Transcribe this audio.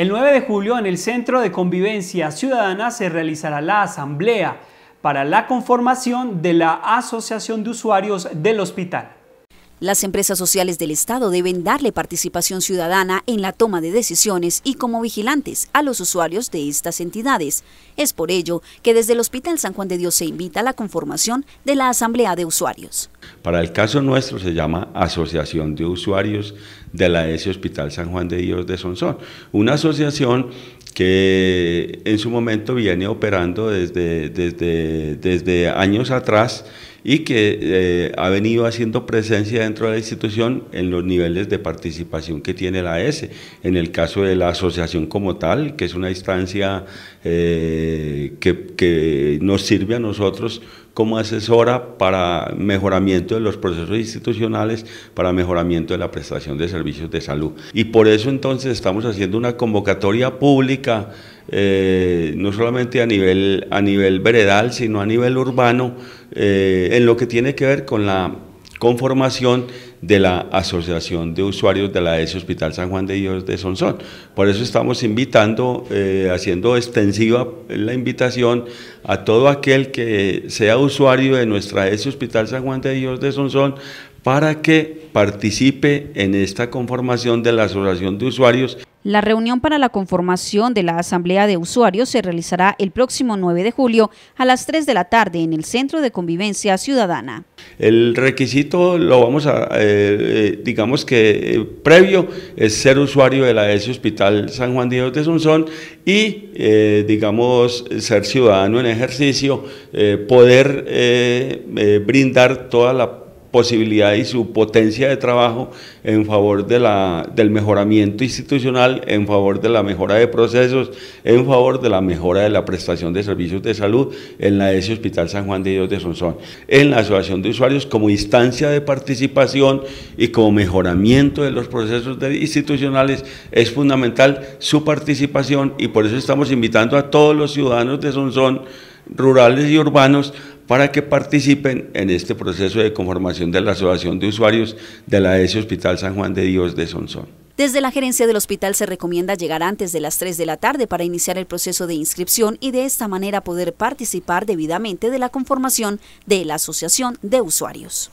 El 9 de julio en el Centro de Convivencia Ciudadana se realizará la asamblea para la conformación de la Asociación de Usuarios del Hospital. Las empresas sociales del Estado deben darle participación ciudadana en la toma de decisiones y como vigilantes a los usuarios de estas entidades. Es por ello que desde el Hospital San Juan de Dios se invita a la conformación de la Asamblea de Usuarios. Para el caso nuestro se llama Asociación de Usuarios de la S. Hospital San Juan de Dios de Sonsón. Una asociación que en su momento viene operando desde, desde, años atrás y que eh, ha venido haciendo presencia dentro de la institución en los niveles de participación que tiene la S. En el caso de la asociación como tal, que es una instancia eh, que nos sirve a nosotros como asesora para mejoramiento de los procesos institucionales, para mejoramiento de la prestación de servicios de salud. Y por eso entonces estamos haciendo una convocatoria pública, eh, no solamente a nivel, a nivel veredal, sino a nivel urbano, eh, en lo que tiene que ver con la conformación de la Asociación de Usuarios de la ES Hospital San Juan de Dios de Sonsón. Por eso estamos invitando, eh, haciendo extensiva la invitación a todo aquel que sea usuario de nuestra ES Hospital San Juan de Dios de Sonsón para que participe en esta conformación de la Asociación de Usuarios. La reunión para la conformación de la Asamblea de Usuarios se realizará el próximo 9 de julio a las 3 de la tarde en el Centro de Convivencia Ciudadana. El requisito lo vamos a, eh, eh, digamos que eh, previo, es ser usuario de la ES Hospital San Juan Diego de Sunzón y, digamos, ser ciudadano en ejercicio, poder brindar toda la posibilidad y su potencia de trabajo en favor de la, del mejoramiento institucional, en favor de la mejora de procesos, en favor de la mejora de la prestación de servicios de salud en la ESE Hospital San Juan de Dios de Sonsón, en la Asociación de Usuarios como instancia de participación y como mejoramiento de los procesos institucionales es fundamental su participación y por eso estamos invitando a todos los ciudadanos de Sonsón rurales y urbanos para que participen en este proceso de conformación de la Asociación de Usuarios de la es Hospital San Juan de Dios de Sonsón. Desde la gerencia del hospital se recomienda llegar antes de las 3 de la tarde para iniciar el proceso de inscripción y de esta manera poder participar debidamente de la conformación de la Asociación de Usuarios.